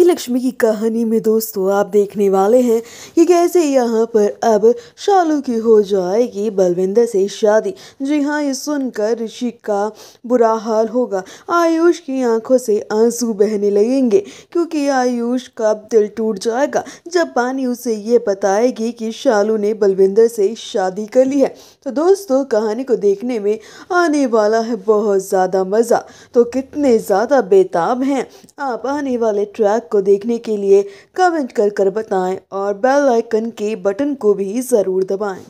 लक्ष्मी की कहानी में दोस्तों तो आप देखने वाले हैं कि कैसे यहाँ पर अब शालू की हो जाएगी बलविंदर से शादी जी हाँ ये सुनकर ऋषि का बुरा हाल होगा आयुष की आंखों से आंसू बहने लगेंगे क्योंकि आयुष का दिल टूट जाएगा जब पानी उसे ये बताएगी कि शालू ने बलविंदर से शादी कर ली है तो दोस्तों कहानी को देखने में आने वाला है बहुत ज़्यादा मज़ा तो कितने ज़्यादा बेताब हैं आप आने वाले ट्रैक ब्लॉग को देखने के लिए कमेंट कर कर बताएं और बेल आइकन के बटन को भी ज़रूर दबाएं